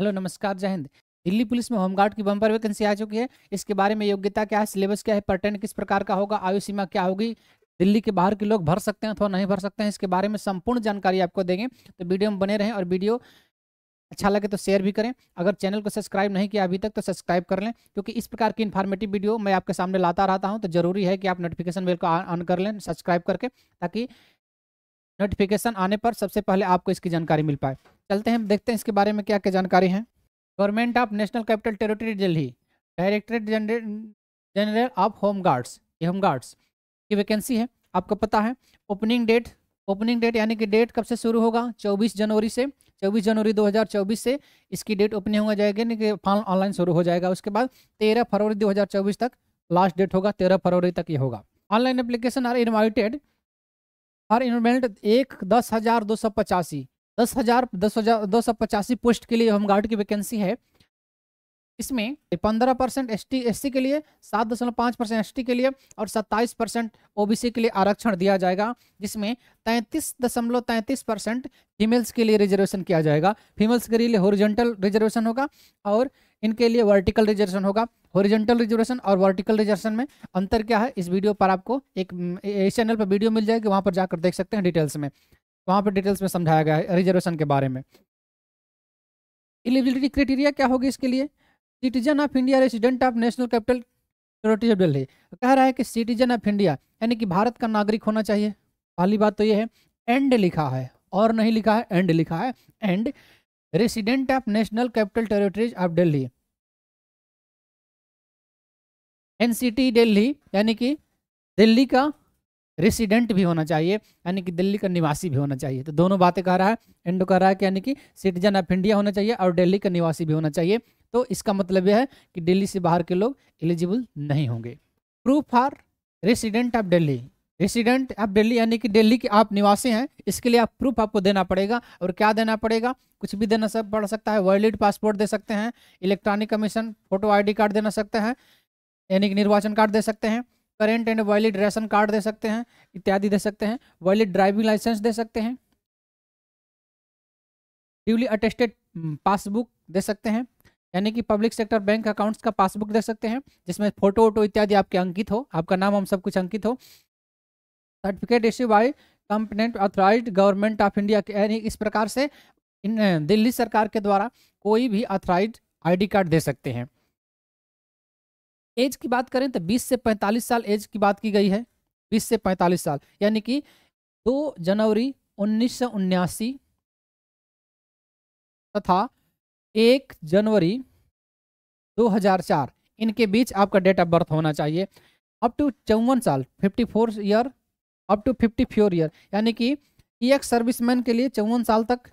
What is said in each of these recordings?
hello नमस्कार जय हिंद दिल्ली पुलिस में होमगार्ड की बम्पर वैकेंसी आ चुकी है इसके बारे में योग्यता क्या है सिलेबस क्या है पैटर्न किस प्रकार का होगा आयु सीमा क्या होगी दिल्ली के बाहर के लोग भर सकते हैं अथवा नहीं भर सकते हैं इसके बारे में संपूर्ण जानकारी आपको देंगे तो वीडियो में बने रहें और वीडियो अच्छा लगे तो शेयर भी करें अगर चैनल को सब्सक्राइब नहीं किया अभी तक तो सब्सक्राइब कर लें क्योंकि इस प्रकार की इन्फॉर्मेटिव वीडियो मैं आपके सामने लाता रहता हूं तो जरूरी है कि आप नोटिफिकेशन बिल को ऑन कर लें सब्सक्राइब करके ताकि नोटिफिकेशन आने पर सबसे पहले आपको इसकी जानकारी मिल पाए चलते हैं देखते हैं इसके बारे में क्या क्या जानकारी है government of national capital territory Delhi directorate general of home guards ये होम गार्ड्स की वैकेंसी है आपको पता है ओपनिंग डेट ओपनिंग डेट यानी कि डेट कब से शुरू होगा 24 जनवरी से 24 जनवरी 2024 से इसकी डेट ओपनिंग हो जाएगी यानी कि फॉर्म ऑनलाइन शुरू हो जाएगा उसके बाद 13 फरवरी 2024 तक लास्ट डेट होगा 13 फरवरी तक ये होगा online application are invited are invited एक दस हज़ार दो सौ पचासी दस हजार दस हजार दो सौ पचासी पोस्ट के लिए होमगार्ड की वैकेंसी है इसमें पंद्रह परसेंट एस टी एस के लिए सात दशमलव पाँच परसेंट एस के लिए और सत्ताईस परसेंट ओ के लिए आरक्षण दिया जाएगा जिसमें तैंतीस दशमलव तैंतीस परसेंट फीमेल्स के लिए रिजर्वेशन किया जाएगा फीमेल्स के लिए होरिजेंटल रिजर्वेशन होगा और इनके लिए वर्टिकल रिजर्वेशन होगा होरिजेंटल रिजर्वेशन और वर्टिकल रिजर्वेशन में अंतर क्या है इस वीडियो पर आपको एक इस चैनल पर वीडियो मिल जाएगी वहाँ पर जाकर देख सकते हैं डिटेल्स में वहाँ पर डिटेल्स में समझाया गया है रिजर्वेशन के बारे में एलिजिबिलिटी क्राइटेरिया क्या होगी इसके लिए citizen of India resident of national capital territory of Delhi कह रहा है कि सिटीजन ऑफ इंडिया यानी कि भारत का नागरिक होना चाहिए पहली बात तो ये है एंड लिखा है और नहीं लिखा है एंड लिखा है and resident of national capital territories of Delhi NCT Delhi यानी कि दिल्ली का रेसिडेंट भी होना चाहिए यानी कि दिल्ली का निवासी भी होना चाहिए तो दोनों बातें कह रहा है इंडो कह रहा है कि यानी कि सिटीजन ऑफ इंडिया होना चाहिए और दिल्ली का निवासी भी होना चाहिए तो इसका मतलब यह है कि दिल्ली से बाहर के लोग एलिजिबल नहीं होंगे proof for resident of Delhi resident of Delhi यानी कि दिल्ली के आप निवासी हैं इसके लिए आप प्रूफ आपको देना पड़ेगा और क्या देना पड़ेगा कुछ भी देना सब पड़ सकता है वैलिड पासपोर्ट दे सकते हैं electronic commission photo ID card देना सकते हैं यानी कि निर्वाचन कार्ड दे सकते हैं current and valid ration card दे सकते हैं इत्यादि दे सकते हैं वैलिड ड्राइविंग लाइसेंस दे सकते हैं ड्यूली अटेस्टेड पासबुक दे सकते हैं यानी कि पब्लिक सेक्टर बैंक अकाउंट्स का पासबुक दे सकते हैं जिसमें फोटो वोटो इत्यादि आपके अंकित हो आपका नाम हम सब कुछ अंकित हो certificate issue by competent authorise government of India यानी इस प्रकार से इन दिल्ली सरकार के द्वारा कोई भी ऑथराइज आईडी कार्ड दे सकते हैं एज की बात करें तो 20 से 45 साल एज की बात की गई है 20 से 45 साल यानी कि 2 जनवरी उन्नीस तथा 1 जनवरी 2004 इनके बीच आपका डेट ऑफ बर्थ होना चाहिए अप टू चौवन साल 54 ईयर अप टू 54 ईयर यानी कि एक e सर्विसमैन के लिए चौवन साल तक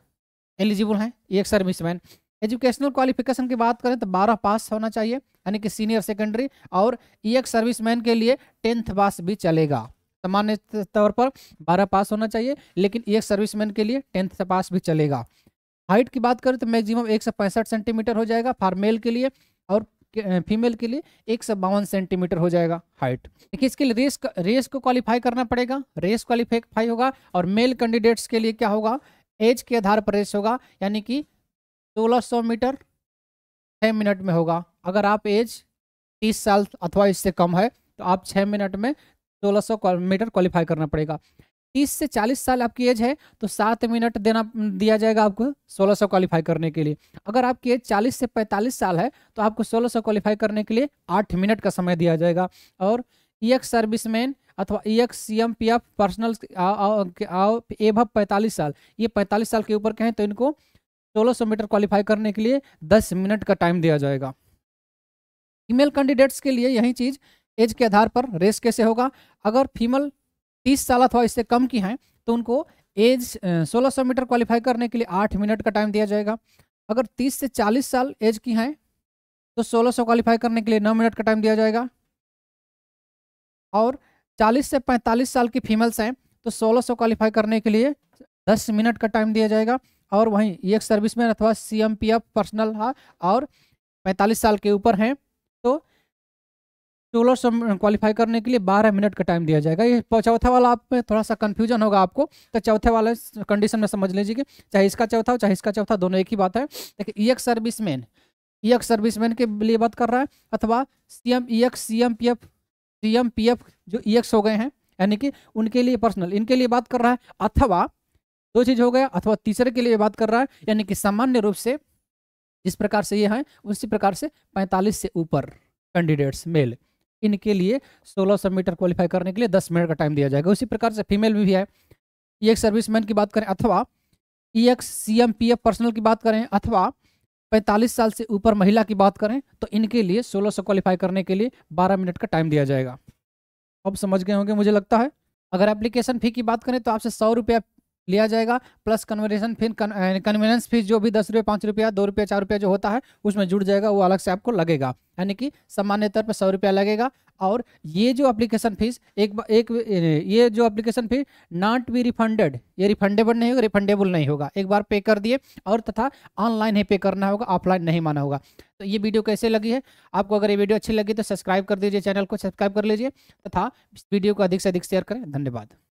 एलिजिबल हैं एक एक्स सर्विसमैन एजुकेशनल क्वालिफिकेशन की बात करें तो बारह पास होना चाहिए यानी कि सीनियर सेकेंडरी और ई e एक्स सर्विसमैन के लिए टेंथ पास भी चलेगा सामान्य तौर पर बारह पास होना चाहिए लेकिन ई e एक्स सर्विसमैन के लिए टेंथ पास भी चलेगा हाइट की बात करें तो मैक्सिमम एक सौ पैंसठ सेंटीमीटर हो जाएगा फार्मेल के लिए और फीमेल के लिए एक सौ बावन सेंटीमीटर हो जाएगा हाइट देखिए इसके लिए रेस रेस को क्वालिफाई करना पड़ेगा रेस क्वालिफाई होगा और मेल कैंडिडेट्स के लिए क्या होगा एज के आधार पर रेस होगा यानी कि सोलह मीटर छः मिनट में होगा अगर आप एज 30 साल अथवा इससे कम है तो आप छः मिनट में 1600 मीटर क्वालिफाई करना पड़ेगा 30 से 40 साल आपकी एज है तो सात मिनट देना दिया जाएगा आपको 1600 क्वालिफाई करने के लिए अगर आपकी एज 40 से 45 साल है तो आपको 1600 क्वालिफाई करने के लिए आठ मिनट का समय दिया जाएगा और ई एक्स मैन अथवा E ex C M P F personnel एव पैंतालीस साल ये पैंतालीस साल के ऊपर के हैं तो इनको 1600 मीटर क्वालिफाई करने के लिए 10 मिनट का टाइम दिया जाएगा फीमेल कैंडिडेट्स के लिए यही चीज़ एज के आधार पर रेस कैसे होगा अगर फीमेल तीस साल अथवा इससे कम की हैं तो उनको एज 1600 मीटर क्वालिफाई करने के लिए आठ मिनट का टाइम दिया जाएगा अगर तीस से चालीस साल एज की हैं तो 1600 क्वालिफाई करने के लिए नौ मिनट का टाइम दिया जाएगा और चालीस से पैंतालीस साल की फीमेल्स हैं तो 1600 क्वालिफाई करने के लिए दस मिनट का टाइम दिया जाएगा और वहीं ई एक्स सर्विस मैन अथवा C M P F personnel है और पैंतालीस साल के ऊपर हैं तो सोलर क्वालिफाई करने के लिए बारह मिनट का टाइम दिया जाएगा ये चौथा वाला आप में थोड़ा सा कन्फ्यूजन होगा आपको तो चौथे वाले कंडीशन में समझ लीजिए कि चाहे इसका चौथा हो चाहे इसका चौथा दोनों एक ही बात है देखिए E ex service man E ex service man के लिए बात कर रहा है अथवा C M E ex C M P F C M P F जो ई एक्स हो गए हैं यानी कि उनके लिए पर्सनल इनके लिए बात कर रहा है अथवा दो चीज हो गया अथवा तीसरे के लिए बात कर रहा है यानी कि सामान्य रूप से जिस प्रकार से ये है उसी प्रकार से 45 से ऊपर कैंडिडेट्स मेल इनके लिए 1600 मीटर क्वालिफाई करने के लिए 10 मिनट का टाइम दिया जाएगा उसी प्रकार से फीमेल भी, भी है ई एक्स सर्विसमैन की बात करें अथवा E ex C M P F personnel की बात करें अथवा 45 साल से ऊपर महिला की बात करें तो इनके लिए 1600 क्वालिफाई करने के लिए 12 मिनट का टाइम दिया जाएगा अब समझ गए होंगे मुझे लगता है अगर एप्लीकेशन फ़ी की बात करें तो आपसे सौ रुपया लिया जाएगा प्लस कन्वेशन फिर कन्वेनेंस फीस जो भी दस रुपये पाँच रुपया दो रुपया चार रुपया जो होता है उसमें जुड़ जाएगा वो अलग से आपको लगेगा यानी कि सामान्य तौर पर सौ रुपया लगेगा और ये जो एप्लीकेशन फीस एक एक ये जो application fees not be refunded ये रिफंडेबल नहीं होगा रिफंडेबल नहीं होगा एक बार पे कर दिए और तथा ऑनलाइन ही पे करना होगा ऑफलाइन नहीं माना होगा तो ये वीडियो कैसे लगी है आपको अगर ये वीडियो अच्छी लगी तो सब्सक्राइब कर दीजिए चैनल को सब्सक्राइब कर लीजिए तथा वीडियो को अधिक से अधिक शेयर करें धन्यवाद